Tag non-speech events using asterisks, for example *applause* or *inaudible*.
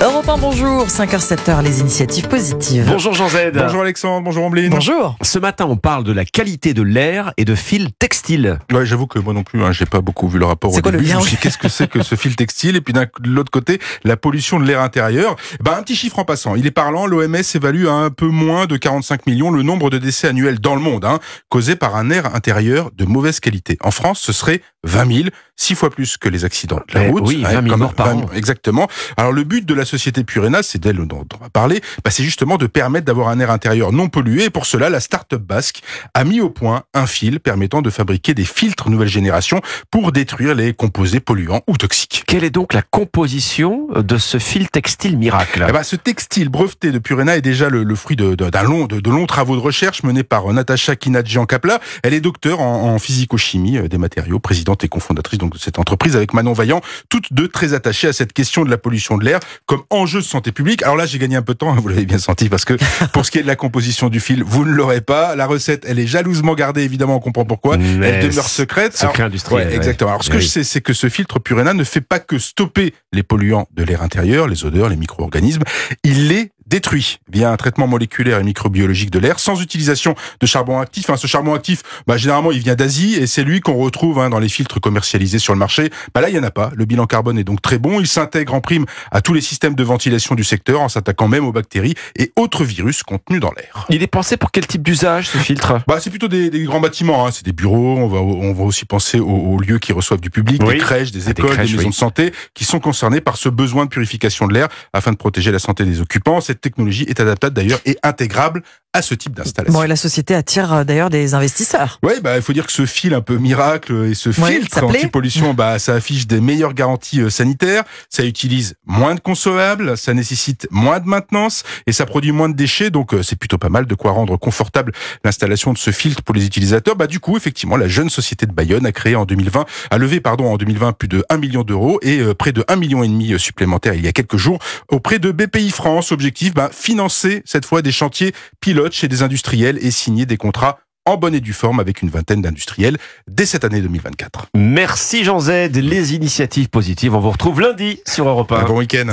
Europe 1, bonjour, 5h-7h, les initiatives positives. Bonjour Jean Z. Bonjour Alexandre, bonjour Ambline. Bonjour. Ce matin, on parle de la qualité de l'air et de fil textile. Ouais, j'avoue que moi non plus, hein, j'ai pas beaucoup vu le rapport au quoi début. Le qu'est-ce que c'est que ce fil textile Et puis d'un, de l'autre côté, la pollution de l'air intérieur. Bah, un petit chiffre en passant, il est parlant, l'OMS évalue à un peu moins de 45 millions le nombre de décès annuels dans le monde, hein, causés par un air intérieur de mauvaise qualité. En France, ce serait 20 000, six fois plus que les accidents de la route. Oui, 20 000 Exactement. Alors le but de la société Purena, c'est d'elle dont on va parler, bah, c'est justement de permettre d'avoir un air intérieur non pollué. Et pour cela, la start-up basque a mis au point un fil permettant de fabriquer des filtres nouvelle génération pour détruire les composés polluants ou toxiques. Quelle est donc la composition de ce fil textile miracle eh ben, Ce textile breveté de Purena est déjà le, fruit de, d'un long, de, longs travaux de recherche menés par euh, Natacha Kinadjian-Kapla. Elle est docteur en, en physico-chimie euh, des matériaux, présidente cofondatrice donc de cette entreprise, avec Manon Vaillant, toutes deux très attachées à cette question de la pollution de l'air comme enjeu de santé publique. Alors là, j'ai gagné un peu de temps, hein, vous l'avez bien senti, parce que *laughs* pour ce qui est de la composition du fil, vous ne l'aurez pas. La recette, elle est jalousement gardée, évidemment, on comprend pourquoi. elle demeure secrète. Secret exactement. Alors ce que je sais, c'est que ce filtre Purena ne fait pas que stopper les polluants de l'air intérieur, les odeurs, les micro-organismes. Il les détruit via un traitement moléculaire et microbiologique de l'air sans utilisation de charbon actif. Hein, ce charbon actif, bah, généralement, il vient d'Asie et c'est lui qu'on retrouve hein, dans les filtres commercialisés sur le marché. Bah, là, il n'y en a pas. Le bilan carbone est donc très bon. Il s'intègre en prime à tous les systèmes de ventilation du secteur en s'attaquant même aux bactéries et autres virus contenus dans l'air. Il est pensé pour quel type d'usage ce filtre bah, C'est plutôt des, grands bâtiments. Hein. C'est des bureaux. On va, on va aussi penser aux, lieux qui reçoivent du public, des crèches, ah, des écoles, des, maisons de santé qui sont concernés par ce besoin de purification de l'air afin de protéger la santé des occupants cette technologie est adaptable d'ailleurs et intégrable à ce type d'installation. Bon, et la société attire euh, d'ailleurs des investisseurs. Oui, bah, il faut dire que ce fil un peu miracle et ce filtre anti-pollution, bah, ça affiche des meilleures garanties euh, sanitaires, ça utilise moins de consommables, ça nécessite moins de maintenance et ça produit moins de déchets, donc euh, c'est plutôt pas mal de quoi rendre confortable l'installation de ce filtre pour les utilisateurs. Bah, du coup, effectivement, la jeune société de Bayonne a créé en 2020, a levé, pardon, en 2020 plus de 1 million d'euros et près de 1 million et demi supplémentaires il y a quelques jours auprès de BPI France. Objectif, bah, financer cette fois des chantiers pilotes chez des industriels et signer des contrats en bonne et due forme avec une vingtaine d'industriels dès cette année 2024. Merci Jean Z. Les initiatives positives, on vous retrouve lundi sur Europe 1. bon week-end.